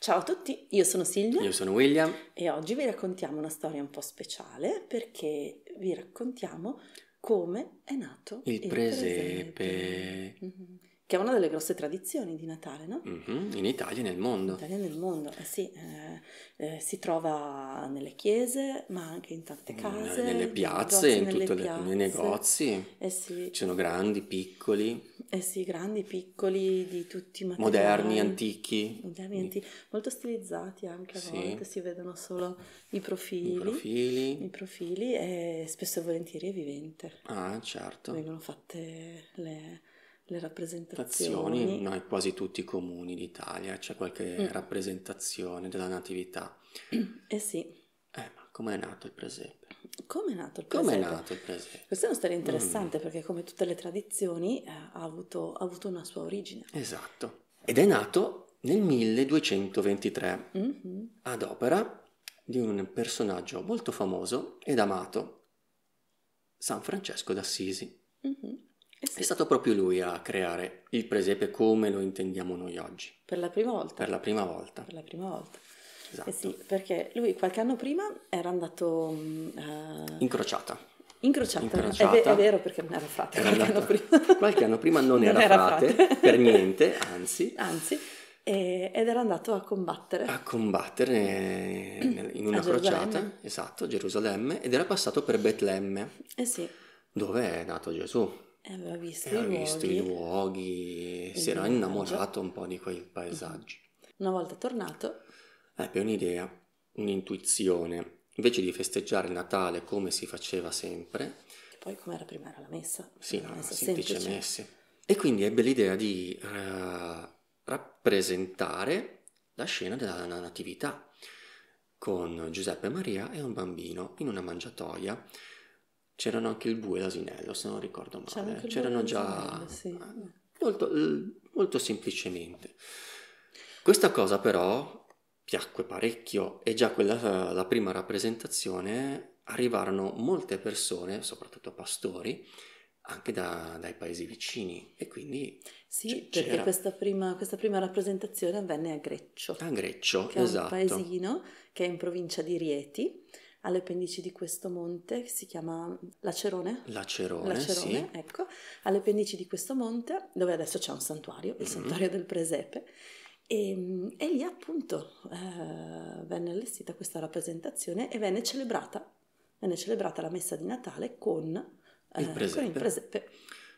Ciao a tutti, io sono Silvia. Io sono William. E oggi vi raccontiamo una storia un po' speciale perché vi raccontiamo come è nato il, il presepe. presepe. Mm-hmm che è una delle grosse tradizioni di Natale, no? Mm-hmm. In Italia e nel mondo. In Italia e nel mondo, eh, sì, eh, eh, si trova nelle chiese, ma anche in tante mm, case. Nelle piazze, negozi, in tutti i negozi. Eh sì. Ci sono grandi, piccoli. Eh sì, grandi, piccoli, di tutti i materiali. Moderni, antichi. Moderni, mm. antichi. Molto stilizzati anche a sì. volte, si vedono solo i profili. I profili. I profili e spesso e volentieri è vivente. Ah, certo. Vengono fatte le le rappresentazioni. No, in quasi tutti i comuni d'Italia c'è qualche mm. rappresentazione della natività. Eh sì. Eh, ma com'è nato il presepe? Come è nato il presepe? Come è nato il presepe? Questa è una storia mm. interessante mm. perché come tutte le tradizioni eh, ha, avuto, ha, avuto, una sua origine. Esatto. Ed è nato nel 1223 mm-hmm. ad opera di un personaggio molto famoso ed amato, San Francesco d'Assisi. Mm-hmm eh è stato proprio lui a creare il presepe come lo intendiamo noi oggi. Per la prima volta. Per la prima volta. Per la prima volta. Esatto. Eh sì, esatto. perché lui qualche anno prima era andato... Uh... Mm, eh, incrociata. Incrociata, incrociata. È, è, vero perché non era frate era qualche anno prima. qualche anno prima non, non era, era frate, frate, per niente, anzi. Anzi, e, ed era andato a combattere. A combattere in una crociata, esatto, a Gerusalemme, ed era passato per Betlemme. Eh sì. Dove è nato Gesù aveva eh, visto, e aveva i, visto luoghi, i luoghi, si era innamorato un po' di quei paesaggi. Mm-hmm. Una volta tornato, ebbe eh, un'idea, un'intuizione. Invece di festeggiare il Natale come si faceva sempre, che poi come era prima era la messa, sì, la messa semplice semplice. messe. E quindi ebbe l'idea di uh, rappresentare la scena della Natività con Giuseppe e Maria e un bambino in una mangiatoia c'erano anche il bue e l'asinello, se non ricordo male. c'erano già... Sì. Molto, molto semplicemente. Questa cosa però piacque parecchio e già quella, la prima rappresentazione arrivarono molte persone, soprattutto pastori, anche da, dai paesi vicini e quindi sì perché questa prima, questa prima, rappresentazione avvenne a Greccio a Greccio, che esatto. è un esatto. paesino che è in provincia di Rieti alle pendici di questo monte, che si chiama Lacerone. Lacerone, Lacerone sì. ecco, alle pendici di questo monte, dove adesso c'è un santuario, il mm-hmm. santuario del Presepe, e, ehm, e lì appunto eh, venne allestita questa rappresentazione e venne celebrata, venne celebrata la messa di Natale con, eh, il, presepe. con il, presepe.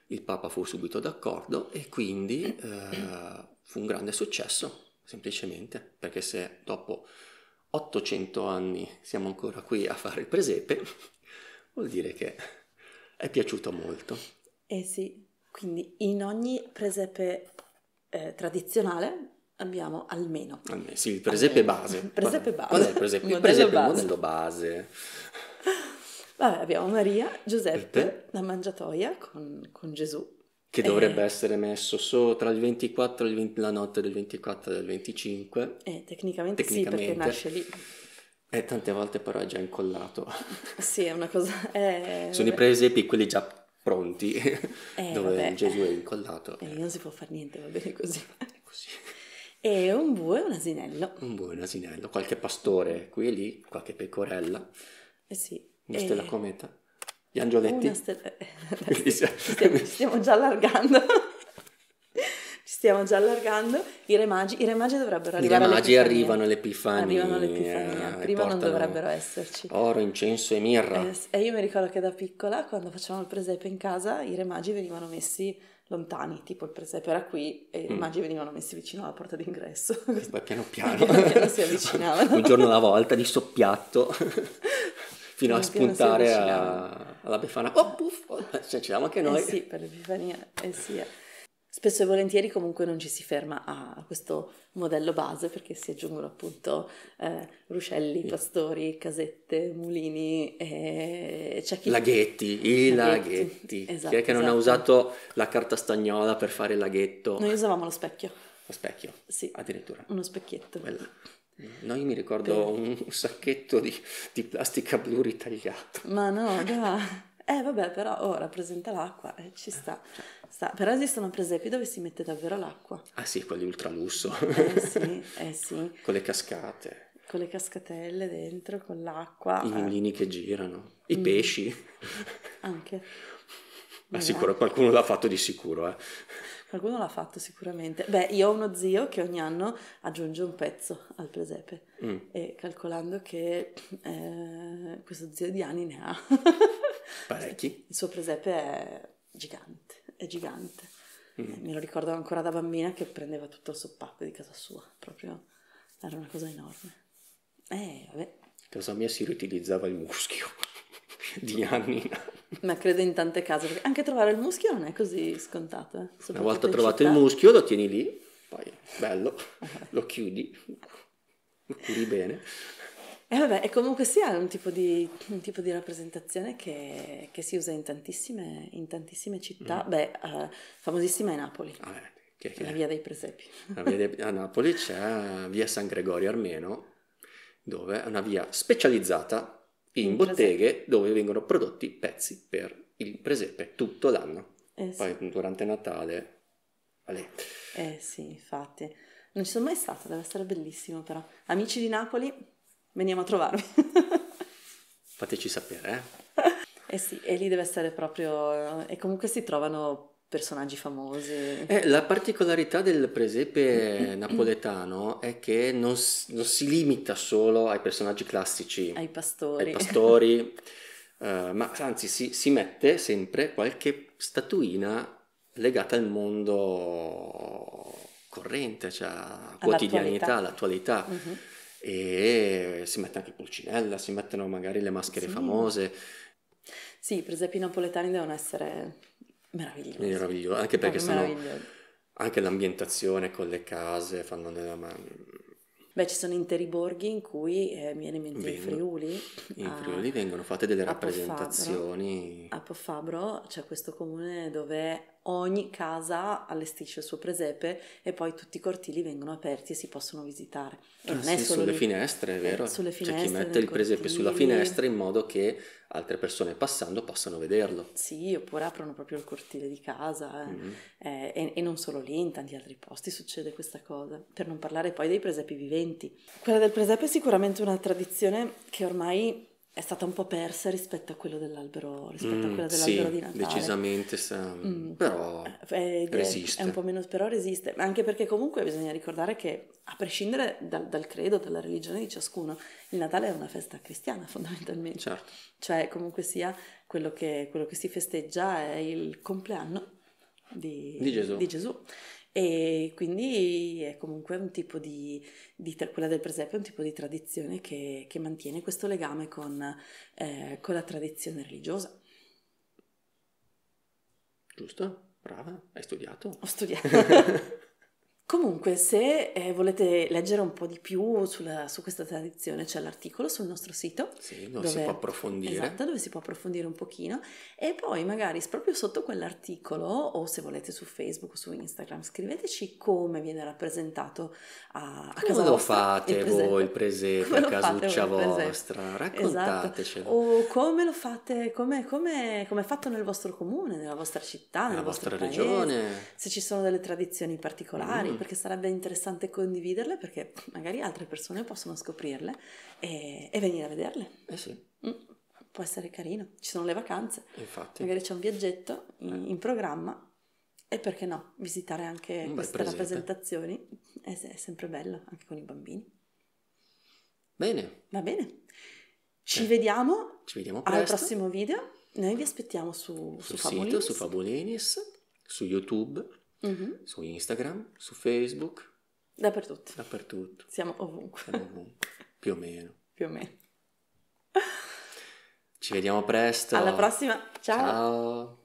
il Papa fu subito d'accordo e quindi eh, fu un grande successo, semplicemente, perché se dopo 800 anni siamo ancora qui a fare il presepe, vuol dire che è piaciuto molto. Eh sì, quindi in ogni presepe eh, tradizionale abbiamo almeno... almeno sì, il presepe almeno. base. presepe base. Qual è il presepe? il presepe base. modello base. Vabbè, abbiamo Maria, Giuseppe, la mangiatoia con, con Gesù che dovrebbe eh, essere messo solo tra il 24 e il 20, la notte del 24 e del 25. Eh, tecnicamente, tecnicamente, sì, perché nasce lì. Eh, tante volte però è già incollato. sì, è una cosa... Eh, Sono vabbè. i presepi quelli già pronti, eh, dove vabbè. Gesù è incollato. E eh, eh. non si può fare niente, va bene così. così. E un bue e un asinello. Un bue e un asinello, qualche pastore qui e lì, qualche pecorella. Eh sì. Una stella eh. cometa. Gli angioletti? Ci stiamo, ci stiamo già allargando. Ci stiamo già allargando. I re magi, i re magi dovrebbero arrivare. I re magi arrivano l'epifania. Arrivano all'Epifania. Eh, Prima non dovrebbero esserci. Oro, incenso e mirra. Eh, e io mi ricordo che da piccola, quando facevamo il presepe in casa, i re magi venivano messi lontani, tipo il presepe era qui e mm. i magi venivano messi vicino alla porta d'ingresso. Beh, piano piano. piano, piano si avvicinavano. Un giorno alla volta, di soppiatto, fino piano a spuntare a alla Befana, oh puff, oh, cioè, siamo anche noi. Eh sì, per l'Epifania, eh sì. Eh. Spesso e volentieri comunque non ci si ferma a questo modello base perché si aggiungono appunto eh, ruscelli, pastori, casette, mulini, e eh, c'è chi... Laghetti, i laghetti. laghetti. Esatto, chi è esatto, che non ha esatto. usato la carta stagnola per fare il laghetto? Noi usavamo lo specchio. Lo specchio? Sì. Addirittura. Uno specchietto. Bella. No, io mi ricordo per... un, sacchetto di, di, plastica blu ritagliato. Ma no, dai. Eh vabbè, però oh, rappresenta l'acqua, eh, ci eh, sta, cioè. sta. Però esistono presepi dove si mette davvero l'acqua. Ah sì, quelli ultralusso. Eh sì, eh sì. Con le cascate con le cascatelle dentro, con l'acqua. I eh. mulini che girano, i mm. pesci. Anche. Ma sicuro, qualcuno l'ha fatto di sicuro, eh. Qualcuno l'ha fatto sicuramente. Beh, io ho uno zio che ogni anno aggiunge un pezzo al presepe mm. e calcolando che eh, questo zio di anni ne ha. Parecchi. Il suo presepe è gigante, è gigante. Mm. me lo ricordo ancora da bambina che prendeva tutto il soppacco di casa sua, proprio era una cosa enorme. Eh, vabbè. A casa mia si riutilizzava il muschio di anni. Ma credo in tante case, perché anche trovare il muschio non è così scontato. Eh? Una volta trovato città. il muschio lo tieni lì, poi bello, okay. lo chiudi, lo chiudi bene. E vabbè, e comunque sia un tipo di, un tipo di rappresentazione che, che, si usa in tantissime, in tantissime città, mm. beh, uh, famosissima è Napoli. Ah, che, che la via dei presepi. Via dei, a Napoli c'è via San Gregorio Armeno, dove è una via specializzata in botteghe dove vengono prodotti pezzi per il presepe tutto l'anno. Eh sì. Poi durante Natale... Vale. Eh sì, infatti. Non ci sono mai stata, deve essere bellissimo però. Amici di Napoli, veniamo a trovarvi. Fateci sapere, eh. Eh sì, e lì deve essere proprio... Eh, e comunque si trovano personaggi famosi. Eh, la particolarità del presepe napoletano è che non, non, si limita solo ai personaggi classici, ai pastori, ai pastori uh, ma anzi si, si, mette sempre qualche statuina legata al mondo corrente, cioè quotidianità, all'attualità. Uh-huh. E si mette anche Pulcinella, si mettono magari le maschere sì. famose. Sì, i presepi napoletani devono essere Meraviglioso. Meraviglioso, anche perché sono... Anche l'ambientazione con le case fanno nella mano. Beh, ci sono interi borghi in cui eh, mi viene in mente Bene. il Friuli, in Friuli ah, vengono fatte delle rappresentazioni. A Poffabro c'è questo comune dove ogni casa allestisce il suo presepe e poi tutti i cortili vengono aperti e si possono visitare. E ah, sì, sulle lì. finestre, è eh, vero? Sulle finestre. C'è chi mette il presepe cortili. sulla finestra in modo che altre persone passando possano vederlo. Sì, oppure aprono proprio il cortile di casa eh. mm-hmm. eh, e, e, non solo lì, in tanti altri posti succede questa cosa. Per non parlare poi dei presepi viventi. Quella del presepe è sicuramente una tradizione che ormai è stata un po' persa rispetto a quello dell'albero, rispetto mm, a quella dell'albero sì, di Natale. decisamente, mm. però è, eh, eh, resiste. È un po' meno, però resiste, anche perché comunque bisogna ricordare che a prescindere dal, dal credo, dalla religione di ciascuno, il Natale è una festa cristiana fondamentalmente. Certo. Cioè comunque sia quello che, quello che si festeggia è il compleanno di, di Gesù. Di Gesù. E quindi è comunque un tipo di, di quella del presepe è un tipo di tradizione che, che mantiene questo legame con, eh, con la tradizione religiosa. Giusto? Brava, hai studiato? Ho studiato. Comunque, se eh, volete leggere un po' di più sulla, su questa tradizione, c'è l'articolo sul nostro sito. Sì, dove si può approfondire. Esatto, dove si può approfondire un pochino. E poi magari proprio sotto quell'articolo, o se volete su Facebook o su Instagram, scriveteci come viene rappresentato a, a casa lo vostra. Fate il presepe. voi il presepe a casuccia vostra? Esatto. Raccontatecelo. Esatto. O come lo fate, come, come, come, è fatto nel vostro comune, nella vostra città, nella, nella vostra paese, regione. Se ci sono delle tradizioni particolari. Mm perché sarebbe interessante condividerle perché magari altre persone possono scoprirle e, e venire a vederle. Eh sì. Mm può essere carino. Ci sono le vacanze, Infatti. magari c'è un viaggetto in, in, programma e perché no, visitare anche Beh, queste presente. rappresentazioni è, è, sempre bello, anche con i bambini. Bene. Va bene. Ci eh. vediamo, Ci vediamo al prossimo video. Noi vi aspettiamo su, sul su sito, su Fabolinis, su YouTube mm-hmm. su Instagram, su Facebook. Dappertutto. Dappertutto. Siamo ovunque. Siamo ovunque, più o meno. Più o meno. Ci vediamo presto. Alla prossima. Ciao. Ciao.